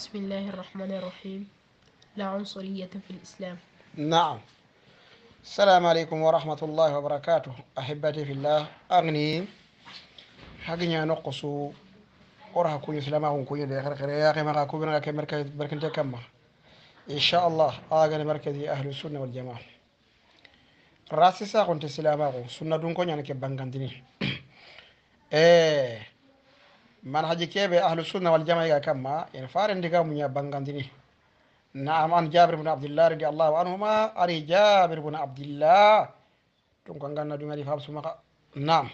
بسم الله الرحمن الرحيم لا عنصرية في الإسلام نعم السلام عليكم ورحمة الله وبركاته أحبتي في الله أغني حقني نقصوا ورها كوني سلامة ونكوني لآخر خير يا أخي ما كوبنا كمركز بركن تكمل إن شاء الله أغني مركزي أهل السنة والجماعة راسي ساقون تسلامة سنة دونكوني أنا كبانغانتيني إيه man haji kebe ahlu sunna wal jama'i ga ma, en faare ndiga mun ya bangandini na aman jabir ibn abdullah radi allah anhu ma ari jabir ibn abdullah ton ko nganna dum ari fabsu maka naam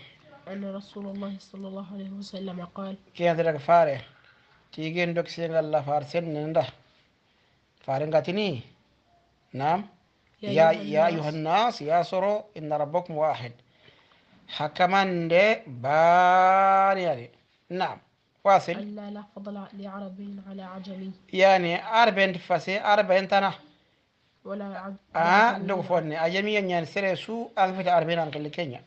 an rasulullah sallallahu alaihi wasallam qaal ke en daga faare ti gen se ngal la faar sen nda faare ngatini naam ya ya yuhannas ya soro ya inna rabbukum wahid hakaman de bariari نعم واصل ألا لا فضل لعربي على عجمي يعني عربي انت فاسي عربي انت انا ولا عجمي اه لو فوني عجمي يعني سرسو انفت عربي انا كينيا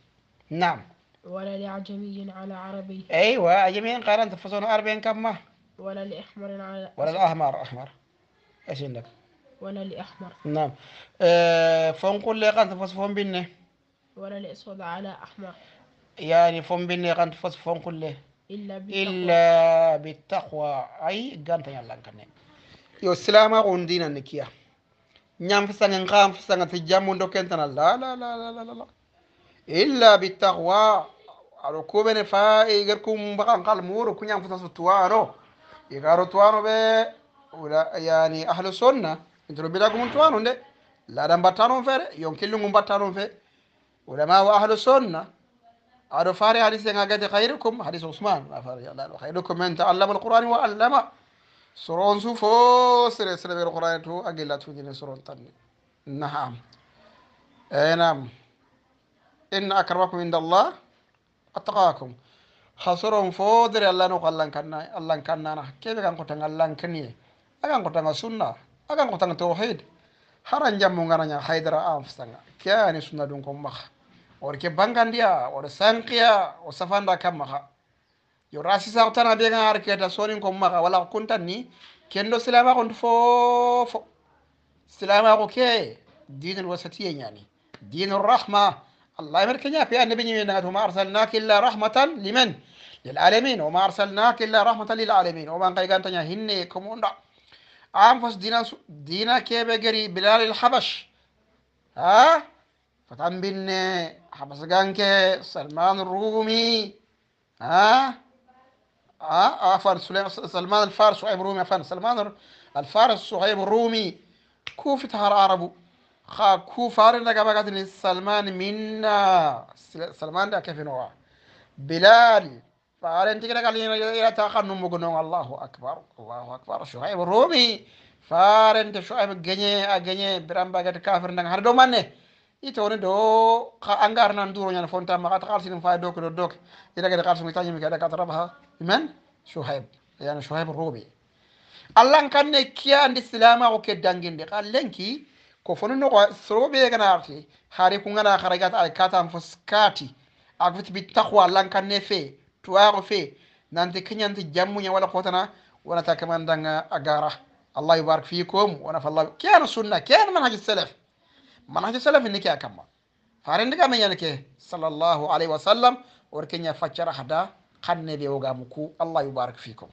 نعم ولا لعجمي على عربي ايوه عجمي قال انت فصون عربي كما ولا لأحمر على ولا الأحمر أحمر ايش عندك ولا لأحمر نعم أه قول لي انت فصفون بني ولا لأسود على أحمر يعني فون بني قنت فصفون كله إلا بالتقوى أي قانتا يلا قانتا yo silama gondina ni kiya nyam fisanga ngam fisanga ti jamu ndo kenta na la la la la la la illa bitaqwa aro ko bene fa e gar kum bakan qal muru kunyam fisa tuwaro e garo tuwaro be wala yani ahlu sunna intro bila kum tuwaro nde la dan batano fere yon killu ngum batano fe ulama wa ahlu sunna أدو فاري حديث قد خيركم حديث عثمان خيركم من تعلم القرآن وعلم سرون سوفو سر سر بير القرآن تو أجل تودين سرون تاني نعم أي نعم إن أكرمكم عند الله أتقاكم خسرون فودر الله نقول الله كنا الله كنا نحن كيف كان كتن الله كني أكان كتن السنة أكان كتن التوحيد هران جمعنا نيا أنفسنا كأني سنة دونكم مخ or ke bangandiya oɗo sankiya o safanda kamaha maha yo rasi tana de gan har keta sonin ko maha wala kunta ni kendo silama fo fo silama ko ke dinul wasatiya ñani dinul rahma allah mer keña pe annabi ñimi nagat woma arsalnaka illa rahmatan liman lilalamin woma arsalnaka illa rahmatan lilalamin oman kay gantaña hinne komo nda an fos dina dina keɓe gari bilal il habash ha فتان بن حبس جانك سلمان الرومي ها ها افر آه، سلمان الفارس صهيب الرومي عفوا سلمان الفارس صهيب الرومي كوفة هار عربو خا كوفار نجا سلمان منا سلمان ده كيف نوع بلال فارن تيجي قال يا تاخر نمغنون الله اكبر الله اكبر شعيب الرومي فارن شعيب غني أجنيه برام باغت كافر نغ هردو مانه itone do xa a ngar nan duroñan fonta ma xat xalsin fa doke do doke iragede xalsin ita ñimi keda kat rabaha imen shuhaib yani shuhaib rubi allan kan ne kiya andi silama ko ke danginde xa lenki ko fonu noxo soroɓe gana arti xari kungana xaragata ay katan fo skati a bi allan kan ne fe fe nanti Jammu jammuña wala xotana wonata kamandanga agara allah yubarak fikum wona fa allah keyano sunna keyano manhaji selef manaje salafi ni ke a kamma fare ndi kame ñani ke salllahu alayhi wa sallam orkeña faccara hada xanne ɓe wogamu ku allah yubaraka fikum